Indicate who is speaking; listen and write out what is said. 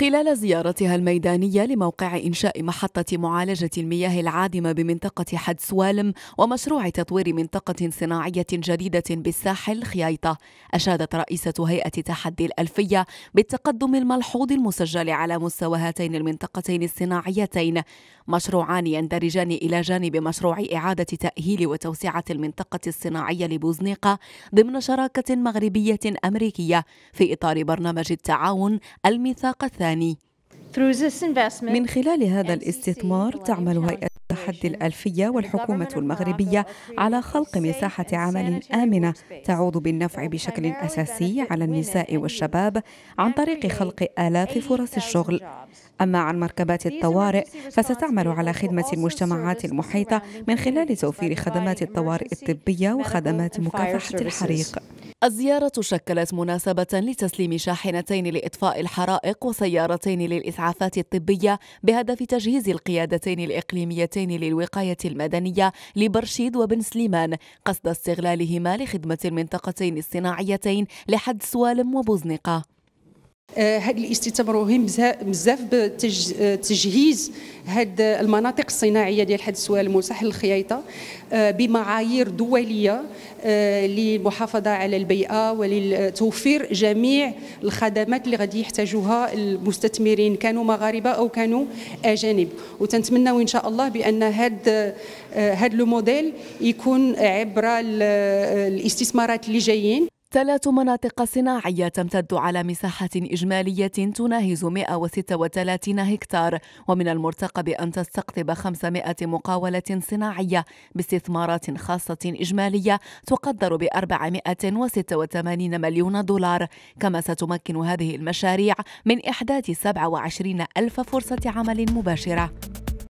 Speaker 1: خلال زيارتها الميدانية لموقع إنشاء محطة معالجة المياه العادمة بمنطقة حد سوالم ومشروع تطوير منطقة صناعية جديدة بالساحل خيايطة أشادت رئيسة هيئة تحدي الألفية بالتقدم الملحوظ المسجل على مستوى هاتين المنطقتين الصناعيتين مشروعان يندرجان إلى جانب مشروع إعادة تأهيل وتوسعة المنطقة الصناعية لبوزنيقة ضمن شراكة مغربية أمريكية في إطار برنامج التعاون الميثاق الثاني
Speaker 2: الثاني من خلال هذا الاستثمار تعمل هيئة التحدي الألفية والحكومة المغربية على خلق مساحة عمل آمنة تعود بالنفع بشكل أساسي على النساء والشباب عن طريق خلق آلاف فرص الشغل أما عن مركبات الطوارئ فستعمل على خدمة المجتمعات المحيطة من خلال توفير خدمات الطوارئ الطبية وخدمات مكافحة الحريق
Speaker 1: الزيارة شكلت مناسبة لتسليم شاحنتين لإطفاء الحرائق وسيارتين للإسعافات الطبية بهدف تجهيز القيادتين الإقليميتين للوقاية المدنية لبرشيد وبن سليمان قصد استغلالهما لخدمة المنطقتين
Speaker 3: الصناعيتين لحد سوالم وبوزنقة هذا آه، الاستثمار مهم بزاف بتجهيز آه، هاد المناطق الصناعيه ديال حد سوالم وساحل الخياطه آه، بمعايير دوليه للمحافظه على البيئه ولتوفير جميع الخدمات اللي غادي يحتاجوها المستثمرين كانوا مغاربه او كانوا اجانب وتنتمناو ان شاء الله بان هاد هاد لو موديل يكون عبر الاستثمارات اللي
Speaker 1: جايين ثلاث مناطق صناعية تمتد على مساحة إجمالية تناهز 136 هكتار ومن المرتقب أن تستقطب 500 مقاولة صناعية باستثمارات خاصة إجمالية تقدر ب 486 مليون دولار كما ستمكن هذه المشاريع من إحداث 27 ألف فرصة عمل مباشرة